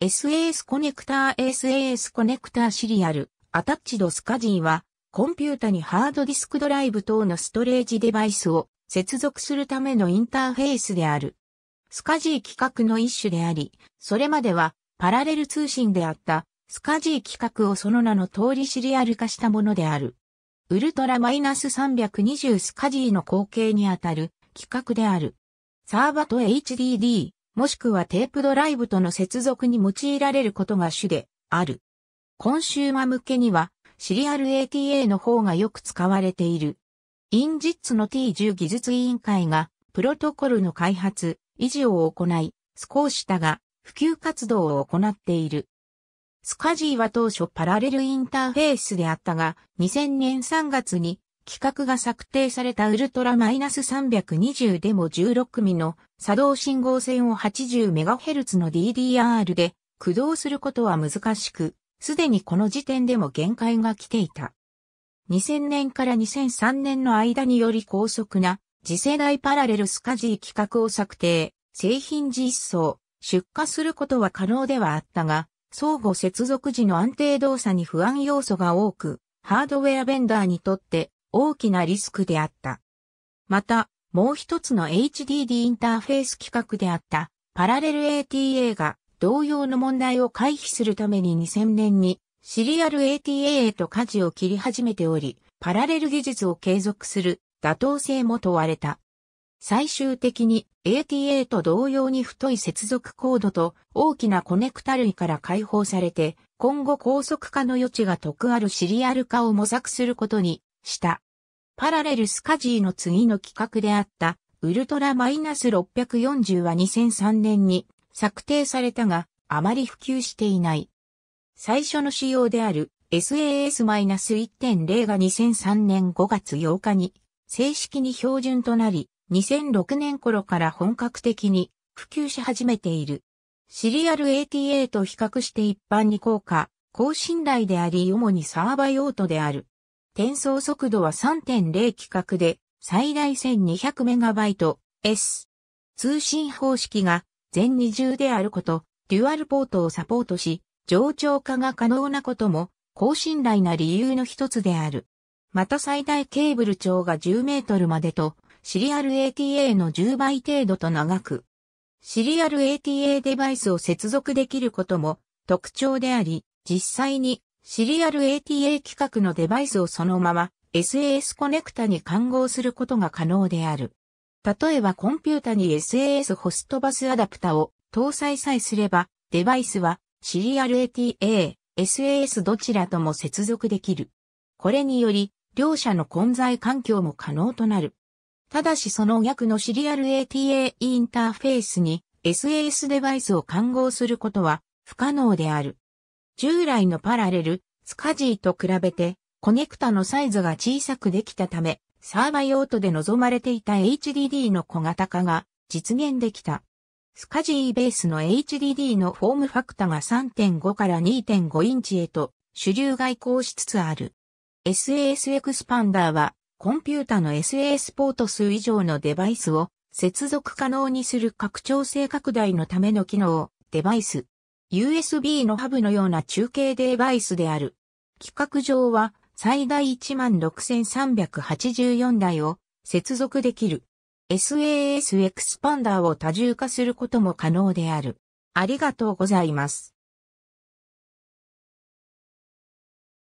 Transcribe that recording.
SAS コネクター SAS コネクターシリアルアタッチドスカジーはコンピュータにハードディスクドライブ等のストレージデバイスを接続するためのインターフェースである。スカジー規格の一種であり、それまではパラレル通信であったスカジー規格をその名の通りシリアル化したものである。ウルトラマイナス320スカジーの後継にあたる規格である。サーバと HDD、もしくはテープドライブとの接続に用いられることが主である。コンシューマ向けには、シリアル ATA の方がよく使われている。インジッツの T10 技術委員会が、プロトコルの開発、維持を行い、スコーシタが普及活動を行っている。スカジーは当初パラレルインターフェースであったが、2000年3月に規格が策定されたウルトラマイナス -320 でも16組の作動信号線を 80MHz の DDR で駆動することは難しく、すでにこの時点でも限界が来ていた。2000年から2003年の間により高速な次世代パラレルスカジー規格を策定、製品実装、出荷することは可能ではあったが、相互接続時の安定動作に不安要素が多く、ハードウェアベンダーにとって大きなリスクであった。また、もう一つの HDD インターフェース規格であったパラレル ATA が同様の問題を回避するために2000年にシリアル ATA へと舵を切り始めており、パラレル技術を継続する妥当性も問われた。最終的に ATA と同様に太い接続コードと大きなコネクタ類から解放されて、今後高速化の余地が得あるシリアル化を模索することにした。パラレルスカジーの次の企画であった、ウルトラマイナス640は2003年に策定されたが、あまり普及していない。最初の仕様である SAS-1.0 が2003年5月8日に正式に標準となり、2006年頃から本格的に普及し始めている。シリアル ATA と比較して一般に効果、高信頼であり主にサーバ用途である。転送速度は3.0規格で、最大 1200MB-S。通信方式が全20であること、デュアルポートをサポートし、冗長化が可能なことも、高信頼な理由の一つである。また最大ケーブル長が10メートルまでと、シリアル ATA の10倍程度と長く、シリアル ATA デバイスを接続できることも特徴であり、実際にシリアル ATA 規格のデバイスをそのまま SAS コネクタに換合することが可能である。例えばコンピュータに SAS ホストバスアダプタを搭載さえすれば、デバイスはシリアル ATA、SAS どちらとも接続できる。これにより、両者の混在環境も可能となる。ただしその逆のシリアル ATA インターフェースに SAS デバイスを換合することは不可能である。従来のパラレル、スカジーと比べて、コネクタのサイズが小さくできたため、サーバ用途で望まれていた HDD の小型化が実現できた。スカジーベースの HDD のフォームファクタが3.5から2.5インチへと主流外交しつつある。SAS エクスパンダーはコンピュータの SAS ポート数以上のデバイスを接続可能にする拡張性拡大のための機能、デバイス、USB のハブのような中継デバイスである。規格上は最大16,384台を接続できる。SAS エクスパンダーを多重化することも可能である。ありがとうございます。